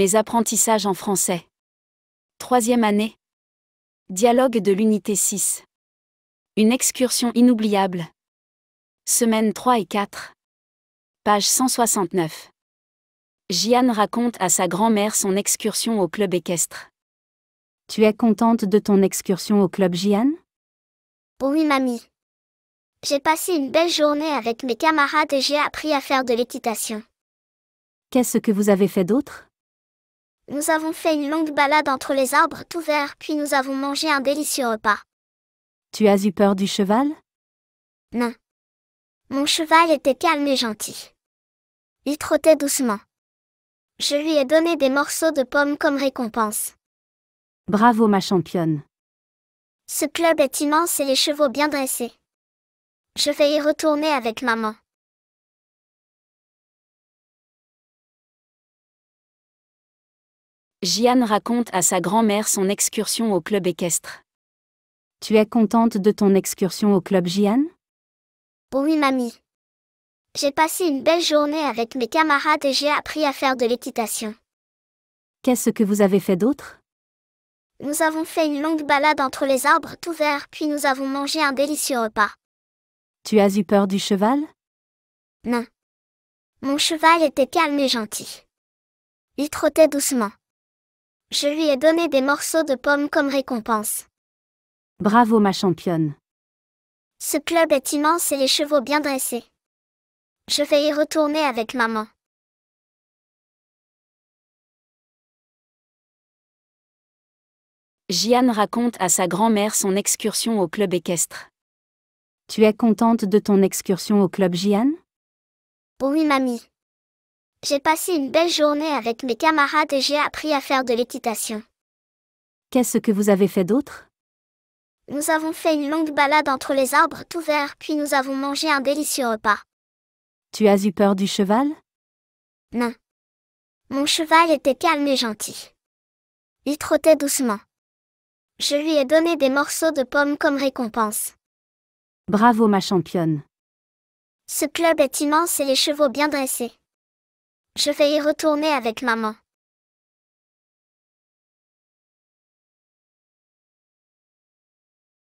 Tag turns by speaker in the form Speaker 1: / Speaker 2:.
Speaker 1: Mes apprentissages en français. Troisième année. Dialogue de l'unité 6. Une excursion inoubliable. Semaine 3 et 4. Page 169. Jeanne raconte à sa grand-mère son excursion au club équestre. Tu es contente de ton excursion au club,
Speaker 2: Jeanne
Speaker 3: Oui, mamie. J'ai passé une belle journée avec mes camarades et j'ai appris à faire de l'équitation.
Speaker 2: Qu'est-ce que vous avez fait d'autre
Speaker 3: nous avons fait une longue balade entre les arbres tout verts, puis nous avons mangé un délicieux repas.
Speaker 4: Tu as eu peur du cheval
Speaker 3: Non. Mon cheval était calme et gentil. Il trottait doucement. Je lui ai donné des morceaux de pommes comme récompense.
Speaker 4: Bravo ma championne.
Speaker 3: Ce club est immense et les chevaux bien dressés. Je vais y retourner avec maman.
Speaker 1: Jian raconte à sa grand-mère son excursion au club équestre. Tu es contente de ton excursion au club, Jian
Speaker 3: Oui, mamie. J'ai passé une belle journée avec mes camarades et j'ai appris à faire de l'équitation.
Speaker 2: Qu'est-ce que vous avez fait d'autre
Speaker 3: Nous avons fait une longue balade entre les arbres tout verts, puis nous avons mangé un délicieux repas.
Speaker 4: Tu as eu peur du cheval
Speaker 3: Non. Mon cheval était calme et gentil. Il trottait doucement. Je lui ai donné des morceaux de pommes comme récompense.
Speaker 4: Bravo ma championne.
Speaker 3: Ce club est immense et les chevaux bien dressés. Je vais y retourner avec maman.
Speaker 1: Jian raconte à sa grand-mère son excursion au club équestre. Tu es contente de ton excursion au club Jeanne
Speaker 3: Oui mamie. J'ai passé une belle journée avec mes camarades et j'ai appris à faire de l'équitation.
Speaker 2: Qu'est-ce que vous avez fait d'autre
Speaker 3: Nous avons fait une longue balade entre les arbres tout verts, puis nous avons mangé un délicieux repas.
Speaker 4: Tu as eu peur du cheval
Speaker 3: Non. Mon cheval était calme et gentil. Il trottait doucement. Je lui ai donné des morceaux de pommes comme récompense.
Speaker 4: Bravo ma championne.
Speaker 3: Ce club est immense et les chevaux bien dressés. Je vais y retourner avec maman.